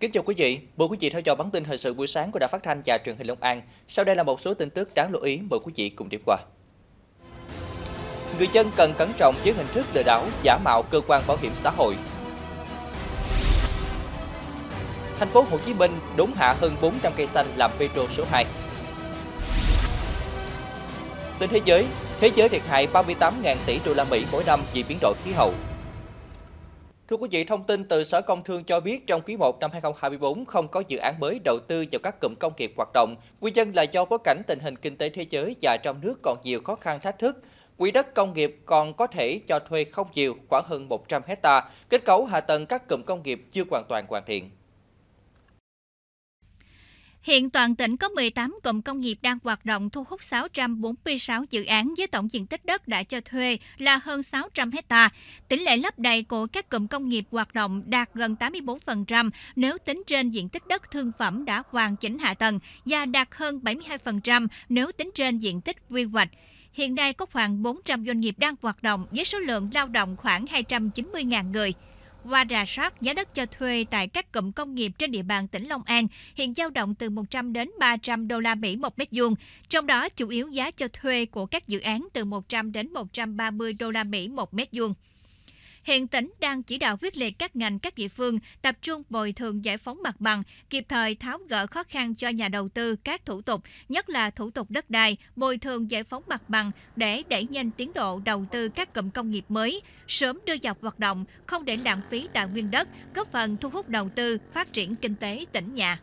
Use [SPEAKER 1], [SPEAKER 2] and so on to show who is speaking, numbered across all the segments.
[SPEAKER 1] Kính chào quý vị, mời quý vị theo dõi bản tin thời sự buổi sáng của Đài Phát thanh và Truyền hình Long An. Sau đây là một số tin tức đáng lưu ý mời quý vị cùng điểm qua. Người dân cần cẩn trọng với hình thức lừa đảo giả mạo cơ quan bảo hiểm xã hội. Thành phố Hồ Chí Minh đốn hạ hơn 400 cây xanh làm petro số 2. Tin thế giới, thế giới thiệt hại 38.000 tỷ đô la Mỹ mỗi năm vì biến đổi khí hậu. Thưa quý vị, thông tin từ Sở Công Thương cho biết trong quý 1 năm 2024 không có dự án mới đầu tư vào các cụm công nghiệp hoạt động. Nguyên nhân là do bối cảnh tình hình kinh tế thế giới và trong nước còn nhiều khó khăn thách thức. Quỹ đất công nghiệp còn có thể cho thuê không nhiều, khoảng hơn 100 hecta. Kết cấu hạ tầng các cụm công nghiệp chưa hoàn toàn hoàn thiện.
[SPEAKER 2] Hiện toàn tỉnh có 18 cụm công nghiệp đang hoạt động thu hút 646 dự án với tổng diện tích đất đã cho thuê là hơn 600 hecta. Tỷ lệ lấp đầy của các cụm công nghiệp hoạt động đạt gần 84% nếu tính trên diện tích đất thương phẩm đã hoàn chỉnh hạ tầng và đạt hơn 72% nếu tính trên diện tích quy hoạch. Hiện nay có khoảng 400 doanh nghiệp đang hoạt động với số lượng lao động khoảng 290.000 người. Qua rà soát, giá đất cho thuê tại các cụm công nghiệp trên địa bàn tỉnh Long An hiện dao động từ 100 đến 300 đô la Mỹ một mét vuông, trong đó chủ yếu giá cho thuê của các dự án từ 100 đến 130 đô la Mỹ một mét vuông. Hiện tỉnh đang chỉ đạo quyết liệt các ngành các địa phương tập trung bồi thường giải phóng mặt bằng, kịp thời tháo gỡ khó khăn cho nhà đầu tư các thủ tục, nhất là thủ tục đất đai, bồi thường giải phóng mặt bằng để đẩy nhanh tiến độ đầu tư các cụm công nghiệp mới, sớm đưa vào hoạt động, không để lãng phí tài nguyên đất, góp phần thu hút đầu tư, phát triển kinh tế tỉnh nhà.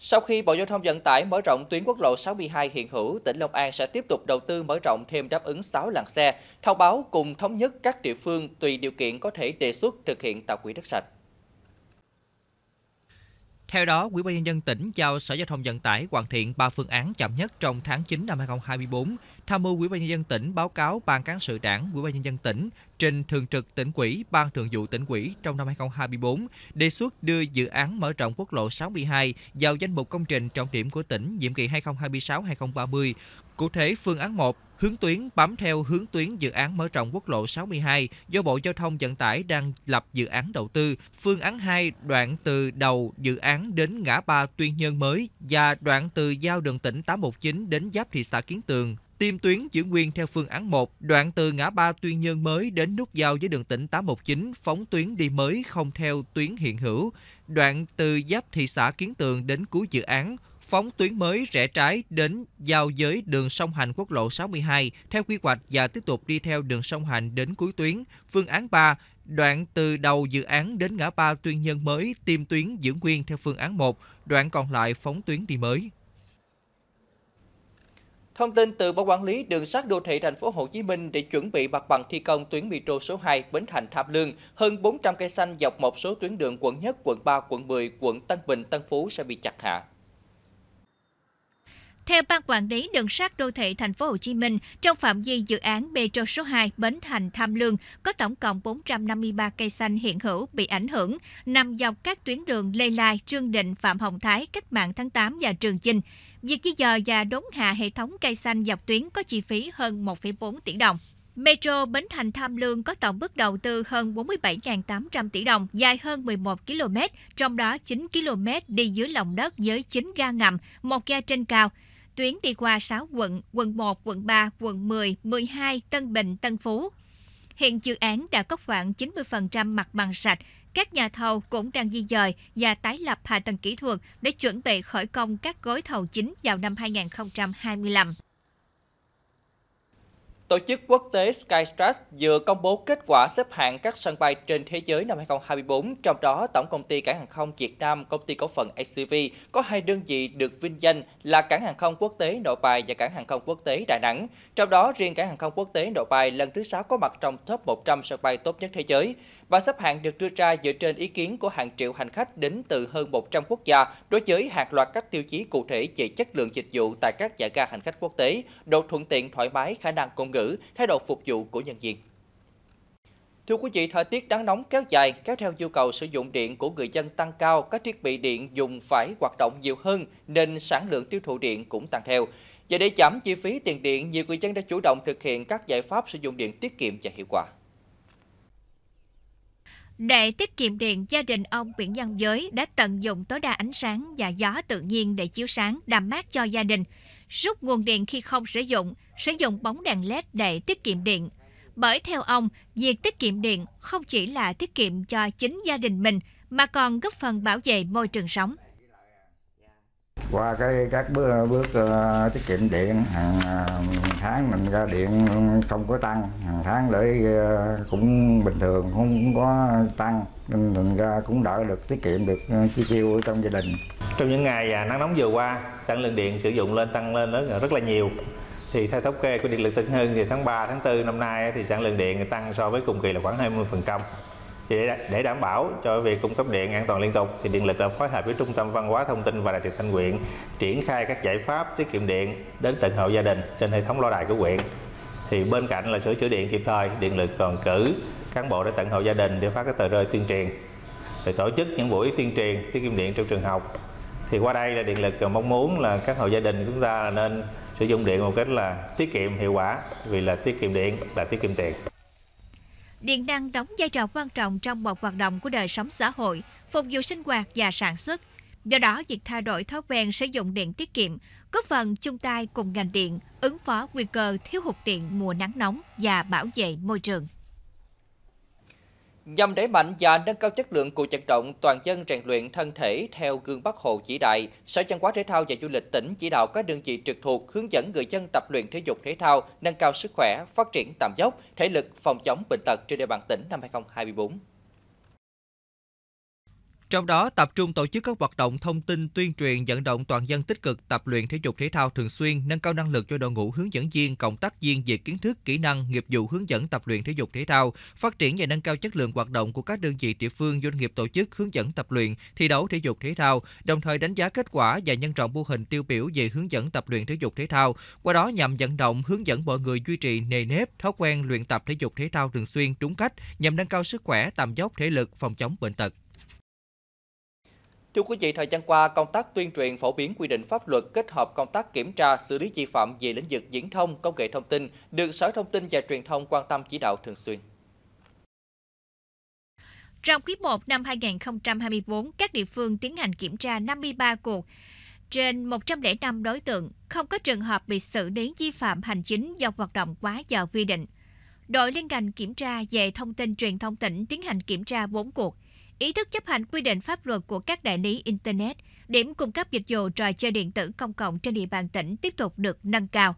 [SPEAKER 1] Sau khi Bộ Giao thông Vận tải mở rộng tuyến quốc lộ 62 hiện hữu, tỉnh Long An sẽ tiếp tục đầu tư mở rộng thêm đáp ứng 6 làn xe, thông báo cùng thống nhất các địa phương tùy điều kiện có thể đề xuất thực hiện tạo quỹ đất sạch. Theo đó, Ủy ban nhân dân tỉnh giao Sở Giao thông Vận tải hoàn thiện 3 phương án chậm nhất trong tháng 9 năm 2024 tham mưu Ủy ban nhân dân tỉnh báo cáo Ban cán sự Đảng Ủy ban nhân dân tỉnh trình thường trực tỉnh ủy, Ban thường vụ tỉnh ủy trong năm 2024 đề xuất đưa dự án mở rộng quốc lộ 62 vào danh mục công trình trọng điểm của tỉnh nhiệm kỳ 2026-2030. Cụ thể, phương án 1 hướng tuyến bám theo hướng tuyến dự án mở rộng quốc lộ 62 do Bộ Giao thông Vận tải đang lập dự án đầu tư. Phương án 2 đoạn từ đầu dự án đến ngã ba Tuyên Nhân mới và đoạn từ giao đường tỉnh 819 đến giáp thị xã Kiến Tường tiêm tuyến giữ nguyên theo phương án 1, đoạn từ ngã ba Tuyên Nhân mới đến nút giao với đường tỉnh 819 phóng tuyến đi mới không theo tuyến hiện hữu, đoạn từ giáp thị xã Kiến Tường đến cuối dự án phóng tuyến mới rẽ trái đến giao giới đường sông hành quốc lộ 62 theo quy hoạch và tiếp tục đi theo đường sông hành đến cuối tuyến. Phương án 3 đoạn từ đầu dự án đến ngã ba tuyên nhân mới tiêm tuyến giữ nguyên theo phương án 1, đoạn còn lại phóng tuyến đi mới. Thông tin từ Ban quản lý đường sắt đô thị thành phố Hồ Chí Minh để chuẩn bị mặt bằng thi công tuyến metro số 2 Bến Thành Tháp Lương, hơn 400 cây xanh dọc một số tuyến đường quận nhất, quận 3, quận 10, quận Tân Bình, Tân Phú sẽ bị chặt hạ.
[SPEAKER 2] Theo Ban Quản lý Đường sắt Đô thị Thành phố Hồ Chí Minh, trong phạm vi dự án Metro số 2 Bến Thành Tham Lương có tổng cộng 453 cây xanh hiện hữu bị ảnh hưởng, nằm dọc các tuyến đường Lê Lai, Trương Định, Phạm Hồng Thái, Cách mạng tháng 8 và Trường Chinh. Việc di dời và đốn hạ hệ thống cây xanh dọc tuyến có chi phí hơn 1,4 tỷ đồng. Metro Bến Thành Tham Lương có tổng mức đầu tư hơn 47.800 tỷ đồng, dài hơn 11 km, trong đó 9 km đi dưới lòng đất với 9 ga ngầm, một ga trên cao tuyến đi qua 6 quận, quận 1, quận 3, quận 10, 12, Tân Bình, Tân Phú. Hiện dự án đã có khoảng 90% mặt bằng sạch, các nhà thầu cũng đang di dời và tái lập hạ tầng kỹ thuật để chuẩn bị khởi công các gói thầu chính vào năm 2025.
[SPEAKER 1] Tổ chức quốc tế Skytrax vừa công bố kết quả xếp hạng các sân bay trên thế giới năm 2024, trong đó Tổng công ty Cảng hàng không Việt Nam, công ty cổ phần ACV có hai đơn vị được vinh danh là Cảng hàng không quốc tế Nội Bài và Cảng hàng không quốc tế Đà Nẵng. Trong đó, riêng Cảng hàng không quốc tế Nội Bài lần thứ 6 có mặt trong top 100 sân bay tốt nhất thế giới và xếp hạng được đưa ra dựa trên ý kiến của hàng triệu hành khách đến từ hơn 100 quốc gia đối với hàng loạt các tiêu chí cụ thể về chất lượng dịch vụ tại các nhà ga hành khách quốc tế, độ thuận tiện thoải mái, khả năng ngôn ngữ, thái độ phục vụ của nhân viên. Thưa quý vị, thời tiết nắng nóng kéo dài kéo theo nhu cầu sử dụng điện của người dân tăng cao, các thiết bị điện dùng phải hoạt động nhiều hơn nên sản lượng tiêu thụ điện cũng tăng theo. Và để giảm chi phí tiền điện, nhiều người dân đã chủ động thực hiện các giải pháp sử dụng điện tiết kiệm và hiệu quả.
[SPEAKER 2] Để tiết kiệm điện, gia đình ông Nguyễn Văn Giới đã tận dụng tối đa ánh sáng và gió tự nhiên để chiếu sáng, đàm mát cho gia đình, rút nguồn điện khi không sử dụng, sử dụng bóng đèn LED để tiết kiệm điện. Bởi theo ông, việc tiết kiệm điện không chỉ là tiết kiệm cho chính gia đình mình mà còn góp phần bảo vệ môi trường sống
[SPEAKER 1] qua cái các bước, bước ờ, uh, tiết kiệm điện à, hàng tháng mình ra điện không có tăng hàng tháng để uh, ờ, cũng bình thường không có tăng nên mình ra cũng đỡ được tiết kiệm được ờ, chi tiêu trong gia đình trong những ngày à, nắng nóng vừa qua sản lượng điện sử dụng lên tăng lên rất, là nhiều thì theo thống kê của điện lực Tân Hưng thì tháng 3, tháng 4 năm nay thì sản lượng điện tăng so với cùng kỳ là khoảng 20% thì để đảm bảo cho việc cung cấp điện an toàn liên tục thì điện lực đã phối hợp với trung tâm văn hóa thông tin và đài truyền thanh huyện triển khai các giải pháp tiết kiệm điện đến tận hộ gia đình trên hệ thống loa đài của huyện thì bên cạnh là sửa chữa điện kịp thời điện lực còn cử cán bộ đến tận hộ gia đình để phát cái tờ rơi tuyên truyền để tổ chức những buổi tuyên truyền tiết kiệm điện trong trường học thì qua đây là điện lực còn mong muốn là các hộ gia đình chúng ta nên sử dụng điện một cách là tiết kiệm hiệu quả vì là tiết kiệm điện là tiết kiệm tiền
[SPEAKER 2] điện năng đóng vai trò quan trọng trong một hoạt động của đời sống xã hội, phục vụ sinh hoạt và sản xuất. Do đó, việc thay đổi thói quen sử dụng điện tiết kiệm góp phần chung tay cùng ngành điện ứng phó nguy cơ thiếu hụt điện mùa nắng nóng và bảo vệ môi trường.
[SPEAKER 1] Nhằm đẩy mạnh và nâng cao chất lượng cuộc vận động toàn dân rèn luyện thân thể theo gương Bắc Hồ chỉ đại, Sở Văn hóa Thể thao và Du lịch tỉnh chỉ đạo các đơn vị trực thuộc hướng dẫn người dân tập luyện thể dục thể thao, nâng cao sức khỏe, phát triển tầm dốc, thể lực, phòng chống bệnh tật trên địa bàn tỉnh năm 2024. Trong đó tập trung tổ chức các hoạt động thông tin tuyên truyền vận động toàn dân tích cực tập luyện thể dục thể thao thường xuyên, nâng cao năng lực cho đội ngũ hướng dẫn viên, cộng tác viên về kiến thức, kỹ năng, nghiệp vụ hướng dẫn tập luyện thể dục thể thao, phát triển và nâng cao chất lượng hoạt động của các đơn vị địa phương, doanh nghiệp tổ chức hướng dẫn tập luyện, thi đấu thể dục thể thao, đồng thời đánh giá kết quả và nhân rộng mô hình tiêu biểu về hướng dẫn tập luyện thể dục thể thao, qua đó nhằm vận động hướng dẫn mọi người duy trì nề nếp thói quen luyện tập thể dục thể thao thường xuyên đúng cách nhằm nâng cao sức khỏe, tầm dốc thể lực, phòng chống bệnh tật. Thưa quý vị, thời gian qua, công tác tuyên truyền phổ biến quy định pháp luật kết hợp công tác kiểm tra, xử lý vi phạm về lĩnh vực diễn thông, công nghệ thông tin được Sở Thông tin và Truyền thông quan tâm chỉ đạo thường xuyên.
[SPEAKER 2] Trong quý 1 năm 2024, các địa phương tiến hành kiểm tra 53 cuộc trên 105 đối tượng, không có trường hợp bị xử lý vi phạm hành chính do hoạt động quá giờ quy định. Đội liên ngành kiểm tra về thông tin truyền thông tỉnh tiến hành kiểm tra 4 cuộc – ý thức chấp hành quy định pháp luật của các đại lý Internet, điểm cung cấp dịch vụ trò chơi điện tử công cộng trên địa bàn tỉnh tiếp tục được nâng cao.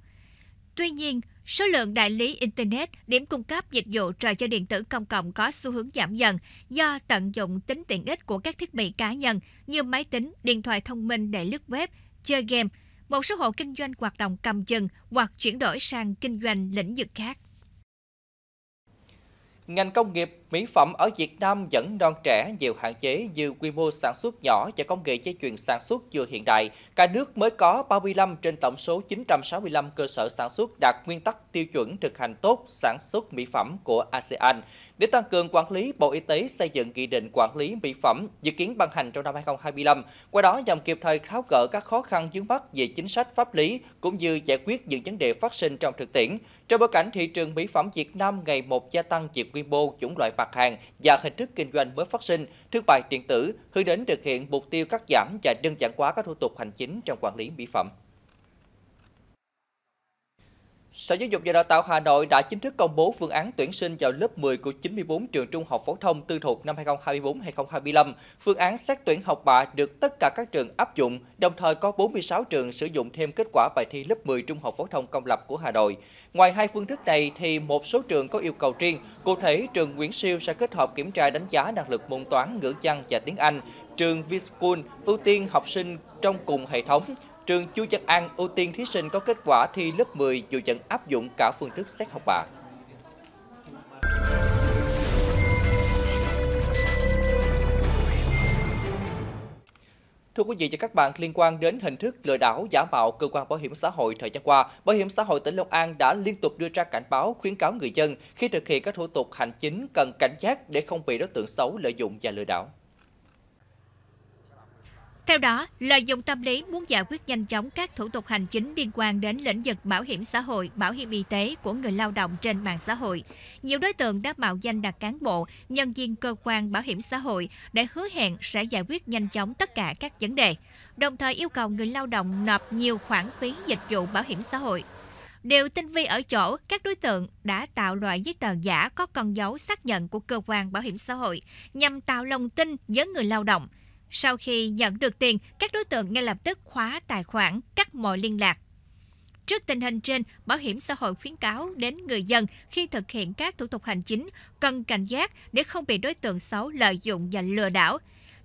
[SPEAKER 2] Tuy nhiên, số lượng đại lý Internet, điểm cung cấp dịch vụ trò chơi điện tử công cộng có xu hướng giảm dần do tận dụng tính tiện ích của các thiết bị cá nhân như máy tính, điện thoại thông minh để lướt web, chơi game. Một số hộ kinh doanh hoạt động cầm chừng hoặc chuyển đổi sang kinh doanh lĩnh vực khác
[SPEAKER 1] ngành công nghiệp mỹ phẩm ở Việt Nam vẫn non trẻ nhiều hạn chế như quy mô sản xuất nhỏ và công nghệ dây chuyền sản xuất chưa hiện đại. Cả nước mới có 35 trên tổng số 965 cơ sở sản xuất đạt nguyên tắc tiêu chuẩn thực hành tốt sản xuất mỹ phẩm của ASEAN. Để tăng cường quản lý, Bộ Y tế xây dựng nghị định quản lý mỹ phẩm dự kiến ban hành trong năm 2025, qua đó nhằm kịp thời tháo gỡ các khó khăn vướng mắt về chính sách pháp lý cũng như giải quyết những vấn đề phát sinh trong thực tiễn. Trong bối cảnh thị trường mỹ phẩm Việt Nam ngày một gia tăng về quy mô, chủng loại mặt hàng và hình thức kinh doanh mới phát sinh, thương mại điện tử hướng đến thực hiện mục tiêu cắt giảm và đơn giản hóa các thủ tục hành chính trong quản lý mỹ phẩm. Sở Giáo dục và Đào tạo Hà Nội đã chính thức công bố phương án tuyển sinh vào lớp 10 của 94 trường trung học phổ thông tư thục năm 2024-2025. Phương án xét tuyển học bạ được tất cả các trường áp dụng, đồng thời có 46 trường sử dụng thêm kết quả bài thi lớp 10 trung học phổ thông công lập của Hà Nội. Ngoài hai phương thức này thì một số trường có yêu cầu riêng, cụ thể trường Nguyễn Siêu sẽ kết hợp kiểm tra đánh giá năng lực môn toán, ngữ văn và tiếng Anh. Trường Vschool ưu tiên học sinh trong cùng hệ thống, trường Chu Văn An ưu tiên thí sinh có kết quả thi lớp 10 dù vẫn áp dụng cả phương thức xét học bạ. Thưa quý vị và các bạn, liên quan đến hình thức lừa đảo giả mạo cơ quan bảo hiểm xã hội thời gian qua, Bảo hiểm xã hội tỉnh Long An đã liên tục đưa ra cảnh báo khuyến cáo người dân khi thực hiện các thủ tục hành chính cần cảnh giác để không bị đối tượng xấu lợi dụng và lừa đảo.
[SPEAKER 2] Theo đó, lợi dụng tâm lý muốn giải quyết nhanh chóng các thủ tục hành chính liên quan đến lĩnh vực bảo hiểm xã hội, bảo hiểm y tế của người lao động trên mạng xã hội, nhiều đối tượng đã mạo danh đặt cán bộ, nhân viên cơ quan bảo hiểm xã hội để hứa hẹn sẽ giải quyết nhanh chóng tất cả các vấn đề, đồng thời yêu cầu người lao động nộp nhiều khoản phí dịch vụ bảo hiểm xã hội Điều tinh vi ở chỗ, các đối tượng đã tạo loại giấy tờ giả có con dấu xác nhận của cơ quan bảo hiểm xã hội nhằm tạo lòng tin với người lao động, sau khi nhận được tiền, các đối tượng ngay lập tức khóa tài khoản, cắt mọi liên lạc. Trước tình hình trên, Bảo hiểm xã hội khuyến cáo đến người dân khi thực hiện các thủ tục hành chính cần cảnh giác để không bị đối tượng xấu lợi dụng và lừa đảo.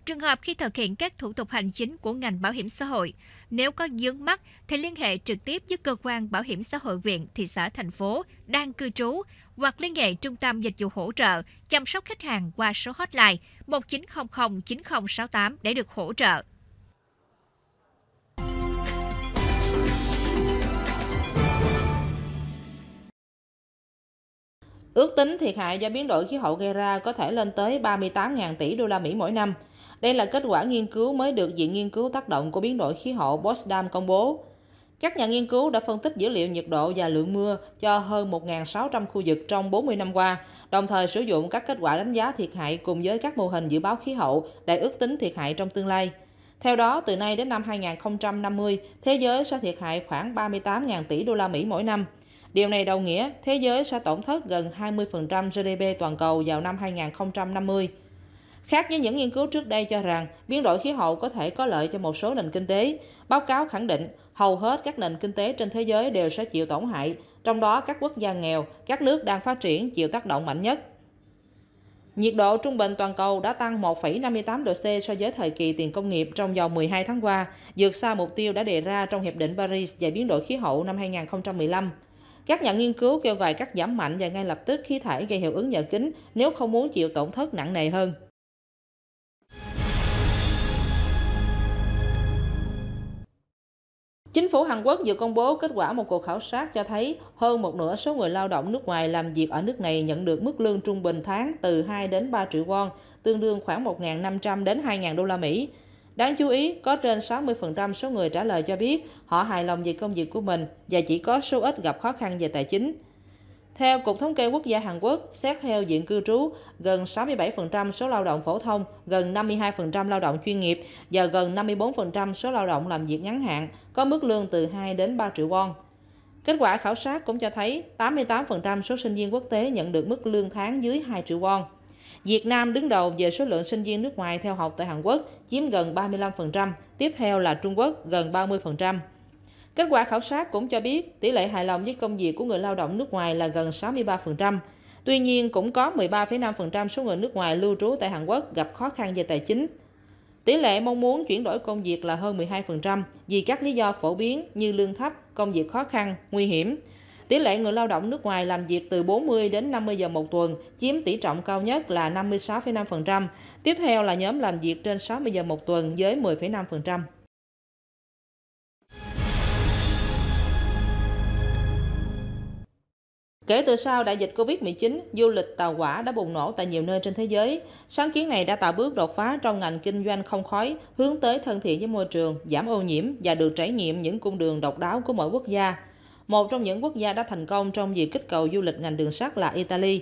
[SPEAKER 2] Trường hợp khi thực hiện các thủ tục hành chính của ngành bảo hiểm xã hội, nếu có dướng mắt thì liên hệ trực tiếp với cơ quan bảo hiểm xã hội huyện, thị xã, thành phố đang cư trú hoặc liên hệ Trung tâm Dịch vụ Hỗ trợ chăm sóc khách hàng qua số hotline 1900 9068 để được hỗ trợ. Ước tính
[SPEAKER 3] thiệt hại do biến đổi khí hậu gây ra có thể lên tới 38.000 tỷ đô la Mỹ mỗi năm. Đây là kết quả nghiên cứu mới được Viện Nghiên cứu Tác động của Biến đổi Khí hậu Potsdam công bố. Các nhà nghiên cứu đã phân tích dữ liệu nhiệt độ và lượng mưa cho hơn 1.600 khu vực trong 40 năm qua, đồng thời sử dụng các kết quả đánh giá thiệt hại cùng với các mô hình dự báo khí hậu để ước tính thiệt hại trong tương lai. Theo đó, từ nay đến năm 2050, thế giới sẽ thiệt hại khoảng 38.000 tỷ đô la Mỹ mỗi năm. Điều này đồng nghĩa thế giới sẽ tổn thất gần 20% GDP toàn cầu vào năm 2050. Khác với những nghiên cứu trước đây cho rằng biến đổi khí hậu có thể có lợi cho một số nền kinh tế, báo cáo khẳng định hầu hết các nền kinh tế trên thế giới đều sẽ chịu tổn hại, trong đó các quốc gia nghèo, các nước đang phát triển chịu tác động mạnh nhất. Nhiệt độ trung bình toàn cầu đã tăng 1,58 độ C so với thời kỳ tiền công nghiệp trong vòng 12 tháng qua, vượt xa mục tiêu đã đề ra trong Hiệp định Paris về biến đổi khí hậu năm 2015. Các nhà nghiên cứu kêu gọi cắt giảm mạnh và ngay lập tức khí thải gây hiệu ứng nhà kính nếu không muốn chịu tổn thất nặng nề hơn. Chính phủ Hàn Quốc vừa công bố kết quả một cuộc khảo sát cho thấy hơn một nửa số người lao động nước ngoài làm việc ở nước này nhận được mức lương trung bình tháng từ 2 đến 3 triệu won, tương đương khoảng 1.500 đến 2.000 đô la Mỹ. Đáng chú ý, có trên 60% số người trả lời cho biết họ hài lòng về công việc của mình và chỉ có số ít gặp khó khăn về tài chính. Theo Cục Thống kê Quốc gia Hàn Quốc, xét theo diện cư trú, gần 67% số lao động phổ thông, gần 52% lao động chuyên nghiệp và gần 54% số lao động làm việc ngắn hạn có mức lương từ 2 đến 3 triệu won. Kết quả khảo sát cũng cho thấy 88% số sinh viên quốc tế nhận được mức lương tháng dưới 2 triệu won. Việt Nam đứng đầu về số lượng sinh viên nước ngoài theo học tại Hàn Quốc, chiếm gần 35%, tiếp theo là Trung Quốc gần 30%. Kết quả khảo sát cũng cho biết tỷ lệ hài lòng với công việc của người lao động nước ngoài là gần 63%. Tuy nhiên, cũng có 13,5% số người nước ngoài lưu trú tại Hàn Quốc gặp khó khăn về tài chính. Tỷ lệ mong muốn chuyển đổi công việc là hơn 12% vì các lý do phổ biến như lương thấp, công việc khó khăn, nguy hiểm. Tỷ lệ người lao động nước ngoài làm việc từ 40 đến 50 giờ một tuần chiếm tỷ trọng cao nhất là 56,5%, tiếp theo là nhóm làm việc trên 60 giờ một tuần với 10,5%. Kể từ sau đại dịch Covid-19, du lịch tàu hỏa đã bùng nổ tại nhiều nơi trên thế giới. Sáng kiến này đã tạo bước đột phá trong ngành kinh doanh không khói, hướng tới thân thiện với môi trường, giảm ô nhiễm và được trải nghiệm những cung đường độc đáo của mỗi quốc gia. Một trong những quốc gia đã thành công trong việc kích cầu du lịch ngành đường sắt là Italy.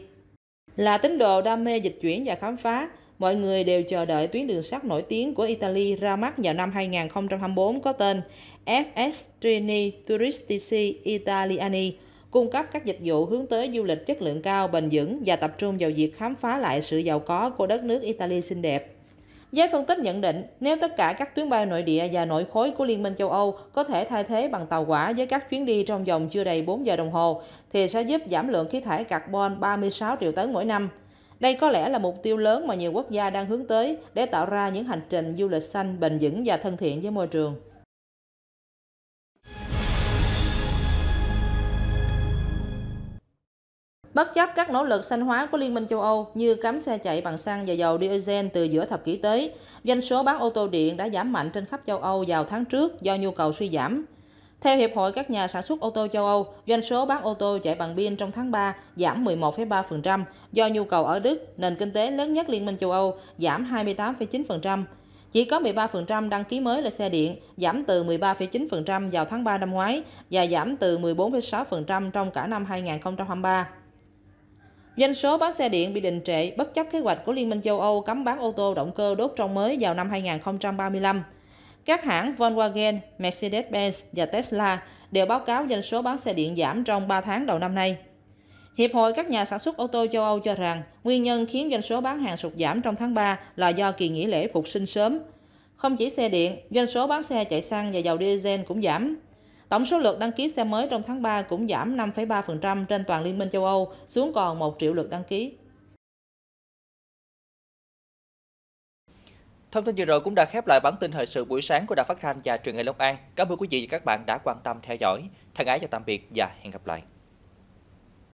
[SPEAKER 3] Là tín đồ đam mê dịch chuyển và khám phá, mọi người đều chờ đợi tuyến đường sắt nổi tiếng của Italy ra mắt vào năm 2024 có tên FS Treni Turistici Italiani – cung cấp các dịch vụ hướng tới du lịch chất lượng cao, bền vững và tập trung vào việc khám phá lại sự giàu có của đất nước Italy xinh đẹp. Giới phân tích nhận định, nếu tất cả các tuyến bay nội địa và nội khối của Liên minh châu Âu có thể thay thế bằng tàu hỏa với các chuyến đi trong vòng chưa đầy 4 giờ đồng hồ, thì sẽ giúp giảm lượng khí thải carbon 36 triệu tấn mỗi năm. Đây có lẽ là mục tiêu lớn mà nhiều quốc gia đang hướng tới để tạo ra những hành trình du lịch xanh bền vững và thân thiện với môi trường. Bất chấp các nỗ lực xanh hóa của Liên minh châu Âu như cấm xe chạy bằng xăng và dầu diesel từ giữa thập kỷ tới, doanh số bán ô tô điện đã giảm mạnh trên khắp châu Âu vào tháng trước do nhu cầu suy giảm. Theo Hiệp hội các nhà sản xuất ô tô châu Âu, doanh số bán ô tô chạy bằng pin trong tháng 3 giảm 11,3% do nhu cầu ở Đức, nền kinh tế lớn nhất Liên minh châu Âu, giảm 28,9%. Chỉ có 13% đăng ký mới là xe điện, giảm từ 13,9% vào tháng 3 năm ngoái và giảm từ 14,6% trong cả năm 2023. Doanh số bán xe điện bị đình trệ bất chấp kế hoạch của Liên minh châu Âu cấm bán ô tô động cơ đốt trong mới vào năm 2035. Các hãng Volkswagen, Mercedes-Benz và Tesla đều báo cáo doanh số bán xe điện giảm trong 3 tháng đầu năm nay. Hiệp hội các nhà sản xuất ô tô châu Âu cho rằng nguyên nhân khiến doanh số bán hàng sụt giảm trong tháng 3 là do kỳ nghỉ lễ phục sinh sớm. Không chỉ xe điện, doanh số bán xe chạy xăng và dầu diesel cũng giảm. Tổng số lượt đăng ký xe mới trong tháng 3 cũng giảm 5,3% trên toàn Liên minh châu Âu xuống còn 1 triệu lượt đăng ký.
[SPEAKER 1] Thông tin vừa rồi cũng đã khép lại bản tin thời sự buổi sáng của Đài Phát thanh và Truyền hình Long An. Cảm ơn quý vị và các bạn đã quan tâm theo dõi. Thân ái chào tạm biệt và hẹn gặp lại.